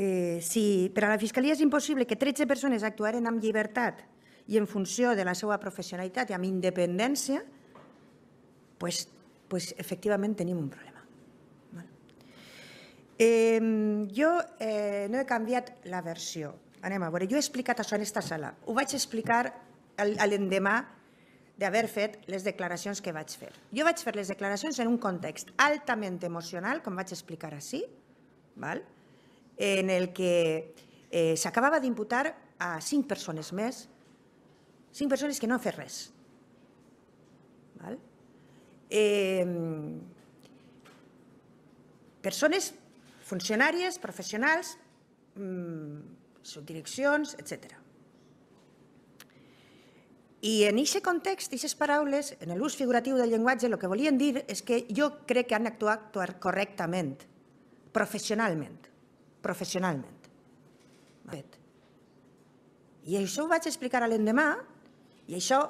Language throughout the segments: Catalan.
Eh, si per a la Fiscalia és impossible que 13 persones actuaren amb llibertat i en funció de la seva professionalitat i amb independència, pues, pues, efectivament tenim un problema. Vale. Eh, jo eh, no he canviat la versió. Anem a veure, jo he explicat això en esta sala. Ho vaig explicar l'endemà d'haver fet les declaracions que vaig fer. Jo vaig fer les declaracions en un context altament emocional, com vaig explicar així, d'acord? en el que eh, s'acabava d'imputar a cinc persones més, cinc persones que no han fet res. Val? Eh, persones funcionàries, professionals, mm, subdireccions, etc. I en aquest context, aquestes paraules, en l'ús figuratiu del llenguatge, el que volien dir és que jo crec que han actuat correctament, professionalment professionalment. I això ho vaig explicar l'endemà i això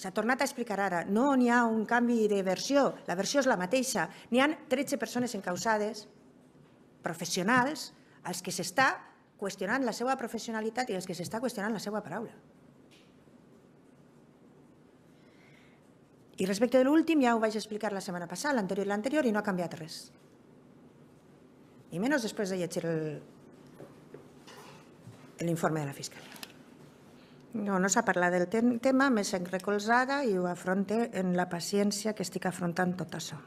s'ha tornat a explicar ara. No n'hi ha un canvi de versió, la versió és la mateixa. N'hi ha 13 persones encausades, professionals, als que s'està qüestionant la seva professionalitat i als que s'està qüestionant la seva paraula. I respecte de l'últim, ja ho vaig explicar la setmana passada, l'anterior i l'anterior, i no ha canviat res i menys després de llegir l'informe de la Fiscalia. No, no s'ha parlat del tema, més sent recolzada i ho afronte en la paciència que estic afrontant tot això.